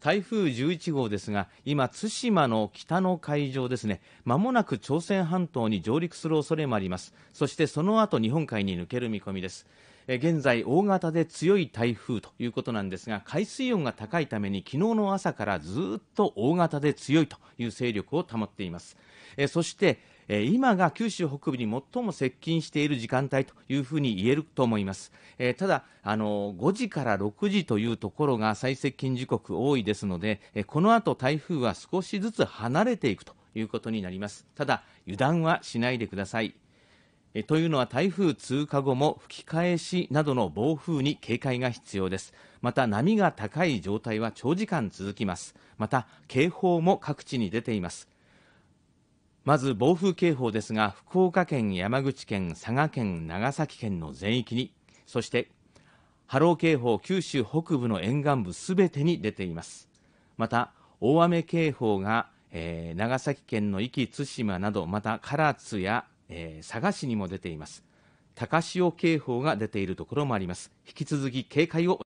台風11号ですが今、対馬の北の海上ですねまもなく朝鮮半島に上陸する恐れもありますそしてその後日本海に抜ける見込みです現在大型で強い台風ということなんですが海水温が高いために昨日の朝からずっと大型で強いという勢力を保っていますそして今が九州北部に最も接近している時間帯というふうに言えると思います、えただあの5時から6時というところが最接近時刻多いですので、えこの後台風は少しずつ離れていくということになりますただ油断はしないでくださいえというのは台風通過後も吹き返しなどの暴風に警戒が必要ですまた波が高い状態は長時間続きますまた警報も各地に出ていますまず暴風警報ですが福岡県山口県佐賀県長崎県の全域にそして波浪警報九州北部の沿岸部すべてに出ていますまた大雨警報が、えー、長崎県の壱岐対馬などまた唐津やえー、佐賀市にも出ています高潮警報が出ているところもあります引き続き警戒を